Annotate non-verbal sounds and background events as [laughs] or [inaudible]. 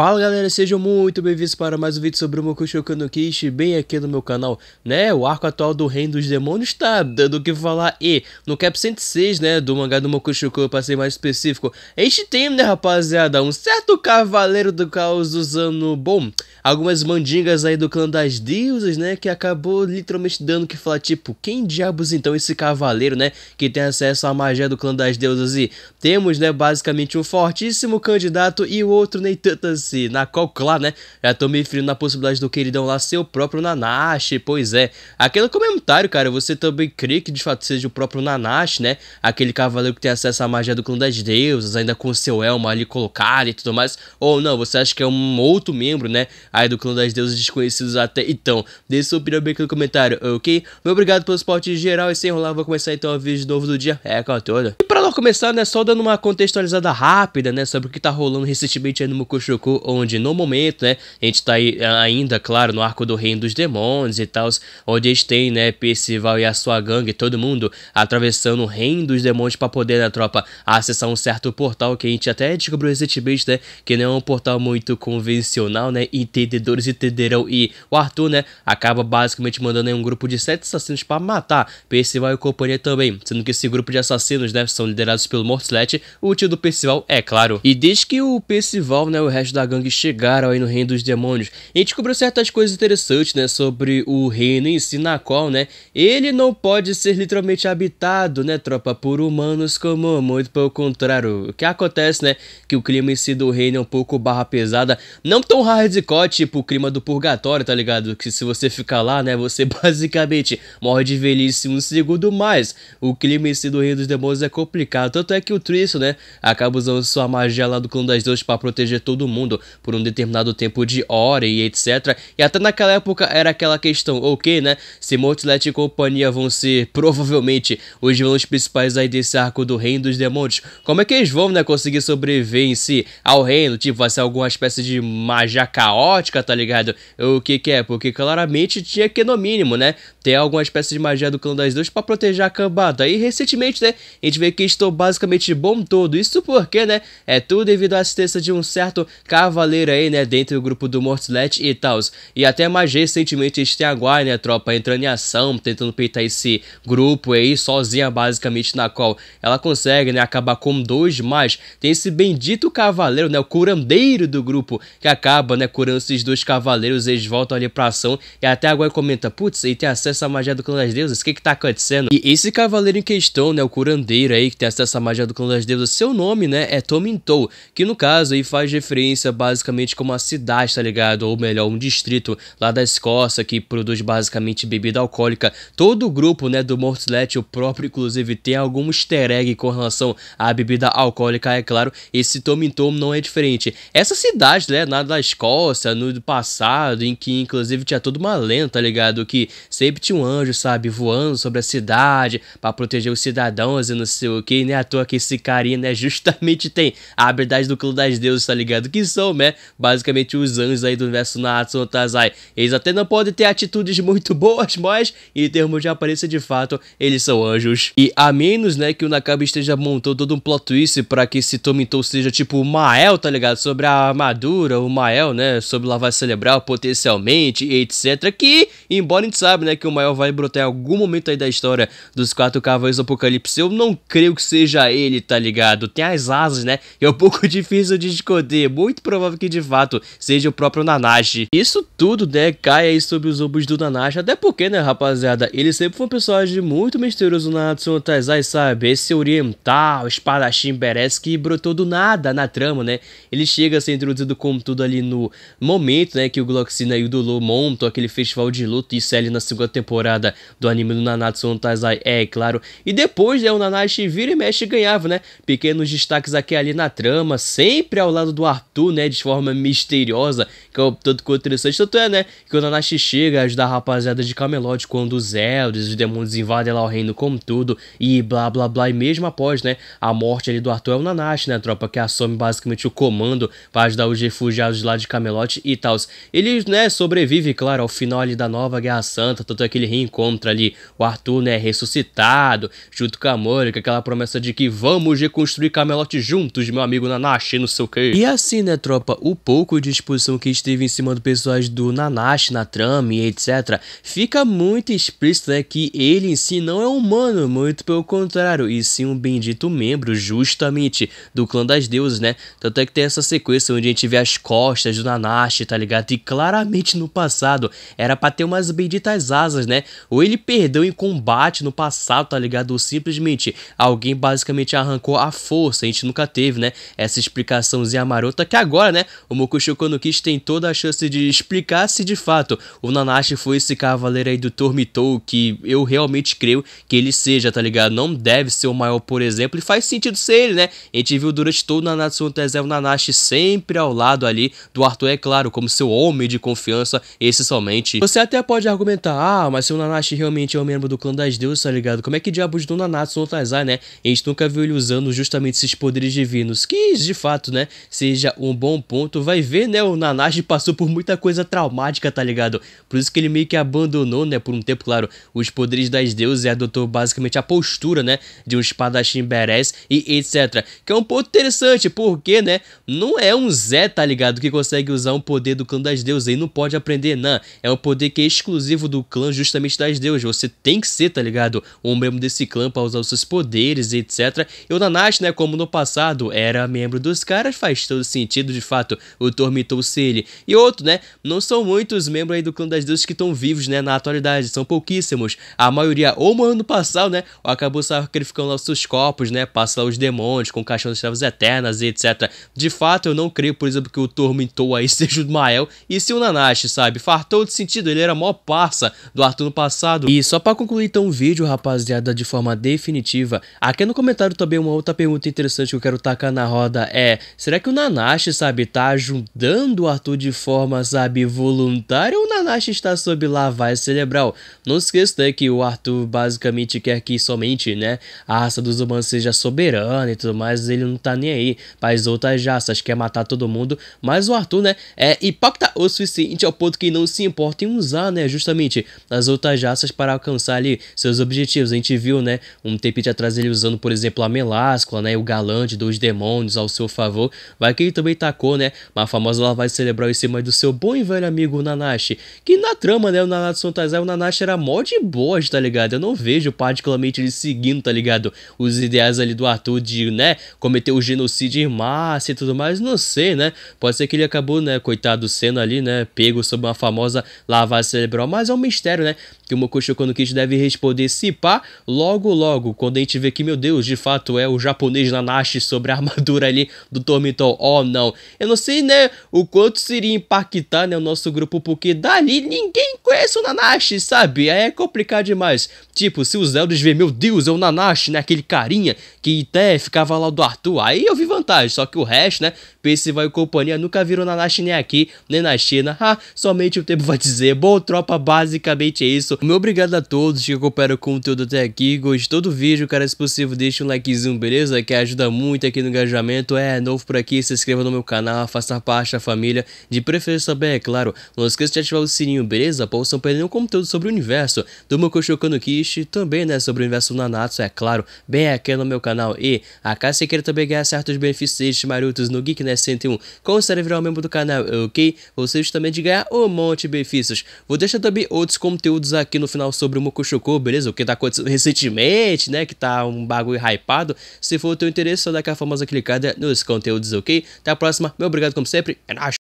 Fala galera, sejam muito bem-vindos para mais um vídeo sobre o Mokushoku no Kishi, bem aqui no meu canal, né, o arco atual do Reino dos Demônios tá dando o que falar e no cap 106, né, do mangá do Mokushoku, para ser mais específico, a gente tem, né rapaziada, um certo cavaleiro do caos usando, bom, algumas mandingas aí do clã das deusas, né, que acabou literalmente dando o que falar, tipo, quem diabos então é esse cavaleiro, né, que tem acesso à magia do clã das deusas e temos, né, basicamente um fortíssimo candidato e o outro nem tantas assim, na qual, claro, né, já tô me referindo na possibilidade do queridão lá ser o próprio Nanashi, pois é. Aquele comentário, cara, você também crê que de fato seja o próprio Nanashi, né, aquele cavaleiro que tem acesso à magia do clã das deusas, ainda com seu elmo ali colocado e tudo mais, ou não, você acha que é um outro membro, né, aí do clã das deusas desconhecidos até então. Deixa sua opinião bem aqui no comentário, ok? Muito obrigado pelo suporte geral e sem enrolar, vou começar então o vídeo novo do dia, é, com a toda. E pra lá começar, né, só dando uma contextualizada rápida, né, sobre o que tá rolando recentemente aí no Mokushoku arco onde no momento, né, a gente tá ainda, claro, no arco do Reino dos Demônios e tal, onde a gente tem, né, Percival e a sua gangue, todo mundo atravessando o Reino dos Demônios para poder, né, tropa, acessar um certo portal que a gente até descobriu recentemente, né, que não é um portal muito convencional, né, entendedores entenderão e o Arthur, né, acaba basicamente mandando um grupo de sete assassinos para matar Percival e companhia também, sendo que esse grupo de assassinos, né, são liderados pelo Mortlet, o tio do Percival, é claro. E desde que o Percival, né, o resto da gangue chegaram aí no reino dos demônios. E a gente descobriu certas coisas interessantes, né, sobre o reino em si, na qual, né, ele não pode ser literalmente habitado, né, tropa, por humanos como muito pelo contrário. O que acontece, né, que o clima em si do reino é um pouco barra pesada, não tão hardcore, tipo o clima do purgatório, tá ligado? Que se você ficar lá, né, você [laughs] basicamente morre de velhice um segundo mais. O clima em si do reino dos demônios é complicado, tanto é que o Trisson, né, acaba usando sua magia lá do clã das duas para proteger todo mundo mundo por um determinado tempo de hora e etc. E até naquela época era aquela questão, ok, né? Se Mortlet e companhia vão ser provavelmente os vilões principais aí desse arco do Reino dos Demônios, como é que eles vão, né, conseguir sobreviver em si ao reino? Tipo, vai ser alguma espécie de magia caótica, tá ligado? O que que é? Porque claramente tinha que, no mínimo, né, ter alguma espécie de magia do clã das duas para proteger a cambada. E recentemente, né, a gente vê que estou basicamente bom todo. Isso porque, né, é tudo devido à assistência de um certo cavaleiro aí, né, dentro do grupo do Mortlet e tal. E até mais recentemente a gente tem a Guai, né, tropa, entrando em ação, tentando peitar esse grupo aí, sozinha basicamente, na qual ela consegue, né, acabar com dois, mas tem esse bendito cavaleiro, né, o curandeiro do grupo, que acaba, né, curando esses dois cavaleiros, eles voltam ali pra ação, e até a Guai comenta, putz, ele tem acesso à magia do clã das deusas, o que que tá acontecendo? E esse cavaleiro em questão, né, o curandeiro aí, que tem acesso à magia do clã das deusas, seu nome, né, é Tomintou, que no caso aí faz referência Escócia basicamente como uma cidade, tá ligado? Ou melhor, um distrito lá da Escócia que produz basicamente bebida alcoólica. Todo o grupo, né, do Mortlet, o próprio inclusive, tem algum easter egg com relação à bebida alcoólica, é claro. Esse Tom não é diferente. Essa cidade, né, na da Escócia, no passado, em que inclusive tinha toda uma lenda, tá ligado? Que sempre tinha um anjo, sabe, voando sobre a cidade para proteger os cidadãos e não sei o que, né? À toa que esse carinha, né, [laughs] justamente tem a habilidade do Clube das deuses, tá ligado? Que são, né? Basicamente os anjos aí do universo Natsu Tazai. Eles até não podem ter atitudes muito boas, mas em termos de aparência de fato, eles são anjos. E a menos, né, que o Nakaba esteja montando todo um plot twist para que esse Tomintou seja tipo o Mael, tá ligado? Sobre a armadura, o Mael, né, sobre lavar vai celebrar potencialmente, etc. Que, embora a gente saiba, né, que o Mael vai brotar em algum momento aí da história dos quatro cavalos do Apocalipse, eu não creio que seja ele, tá ligado? Tem as asas, né? É um pouco [laughs] difícil de esconder, muito provável que de fato seja o próprio Nanashi. Isso tudo, né, cai aí sobre os ombros do Nanashi, até porque, né, rapaziada, ele sempre foi um personagem muito misterioso na Natsuno Taizai, sabe? Esse oriental, espadachim beres que brotou do nada na trama, né? Ele chega a ser introduzido como tudo ali no momento, né, que o Gloxina e o Dolo montam aquele festival de luta, isso é ali na segunda temporada do anime do Nanatsu no Taizai, é claro. E depois, né, o Nanashi vira e mexe e ganhava, né? Pequenos destaques aqui ali na trama, sempre ao lado do Arthur, né? né, de forma misteriosa, que é o tanto quanto interessante. Tanto é, né, que o Nanashi chega a ajudar a rapaziada de Camelot quando os Elders, os demônios invadem lá o reino como tudo, e blá blá blá. E mesmo após, né, a morte ali do Arthur é o Nanashi, né, a tropa que assume basicamente o comando para ajudar os refugiados lá de Camelot e tal. Ele, né, sobrevive, claro, ao final ali da nova Guerra Santa, tanto é que ele reencontra ali o Arthur, né, ressuscitado, junto com a Mori, com aquela promessa de que vamos reconstruir Camelot juntos, meu amigo Nanashi, não sei o que. E assim, né, tropa, o pouco de exposição que esteve em cima do personagem do Nanashi na trama e etc, fica muito explícito né, que ele em si não é humano, muito pelo contrário, e sim um bendito membro, justamente, do clã das deuses, né? Tanto é que tem essa sequência onde a gente vê as costas do Nanashi, tá ligado? E claramente no passado era pra ter umas benditas asas, né? Ou ele perdeu em combate no passado, tá ligado? Ou simplesmente alguém basicamente arrancou a força, a gente nunca teve, né? Essa explicaçãozinha marota que agora agora, né, o Mokushoko no tem toda a chance de explicar se de fato o Nanashi foi esse cavaleiro aí do Tormitou que eu realmente creio que ele seja, tá ligado? Não deve ser o maior, por exemplo, e faz sentido ser ele, né? A gente viu durante todo o Nanatsu no Taizé o Nanashi sempre ao lado ali do Arthur, é claro, como seu homem de confiança, esse somente. Você até pode argumentar, ah, mas se o Nanashi realmente é um membro do clã das deuses, tá ligado? Como é que diabos do Nanatsu no Taizai, né? A gente nunca viu ele usando justamente esses poderes divinos, que de fato, né, seja um bom ponto. Vai ver, né? O Nanashi passou por muita coisa traumática, tá ligado? Por isso que ele meio que abandonou, né? Por um tempo, claro, os poderes das deuses e adotou basicamente a postura, né? De um espadachim badass e etc. Que é um ponto interessante, porque, né? Não é um Zé, tá ligado? Que consegue usar um poder do clã das deuses e não pode aprender, não. É um poder que é exclusivo do clã justamente das deuses. Você tem que ser, tá ligado? Um membro desse clã pra usar os seus poderes e etc. E o Nanashi, né? Como no passado era membro dos caras, faz todo sentido de fato o se ele E outro, né? Não são muitos membros aí do clã das deuses que estão vivos, né? Na atualidade, são pouquíssimos. A maioria, ou no ano passado, né? Ou acabou sacrificando lá seus corpos, né? Passa lá os demônios com o caixão das chaves eternas e etc. De fato, eu não creio, por exemplo, que o Tormitou aí [laughs] seja o Mael e se o Nanashi, sabe? Fartou de sentido, ele era mó parça do Arthur no passado. E só para concluir então o vídeo, rapaziada, de forma definitiva, aqui no comentário também uma outra pergunta interessante que eu quero tacar na roda é: será que o Nanashi sabe, tá ajudando o Arthur de forma, sabe, voluntária ou o Nanashi está sob lavagem cerebral? Não se esqueça né, que o Arthur basicamente quer que somente, né, a raça dos humanos seja soberana e tudo mais, ele não tá nem aí para as outras raças, quer matar todo mundo, mas o Arthur, né, é impacta o suficiente ao ponto que não se importa em usar, né, justamente as outras raças para alcançar ali seus objetivos. A gente viu, né, um tempo atrás ele usando, por exemplo, a Meláscula, né, o galante dos demônios ao seu favor, vai que ele também tá destacou, né, uma famosa lavagem cerebral em cima do seu bom e velho amigo Nanashi, que na trama, né, o Nanatsu no Taizai, o Nanashi era mó de boas, tá ligado? Eu não vejo particularmente ele seguindo, tá ligado, os ideais ali do Arthur de, né, cometer o genocídio em massa e tudo mais, não sei, né, pode ser que ele acabou, né, coitado sendo ali, né, pego sob uma famosa lavagem cerebral, mas é um mistério, né, que o Mokushu quando Kishi deve responder se pá logo logo, quando a gente vê que, meu Deus, de fato é o japonês Nanashi sobre a armadura ali do Tormentor, oh não, eu não sei, né, o quanto seria impactar, né, o nosso grupo, porque dali ninguém conhece o Nanashi, sabe? aí É complicado demais. Tipo, se os Elders vê, meu Deus, é o Nanashi, né, aquele carinha que até né, ficava lá do Arthur, aí eu vi vantagem. Só que o resto, né, Percival e companhia nunca viram Nanashi nem aqui, nem na China. Ah, somente o tempo vai dizer. Bom, tropa, basicamente é isso. Meu obrigado a todos que acompanharam o conteúdo até aqui. Gostou do vídeo, cara? Se possível, deixa um likezinho, beleza? Que ajuda muito aqui no engajamento. É novo por aqui, se inscreva no meu canal canal, faça parte da família. De preferência também, é claro, não esqueça de ativar o sininho, beleza? Para você não perder nenhum conteúdo sobre o universo do Mokoshou Kishi, também né, sobre o universo Nanatsu, é claro, bem aqui no meu canal. E a você queira também ganhar certos benefícios de Marutos no Geek né? 101, considere virar um membro do canal, é ok? Vocês também de ganhar um monte de benefícios. Vou deixar também outros conteúdos aqui no final sobre o Mokushoku, beleza? O que tá acontecendo recentemente, né? Que tá um bagulho hypado. Se for o teu interesse, só dá aquela famosa clicada nos conteúdos, ok? Até a próxima próxima. Meu obrigado como sempre. É nóis.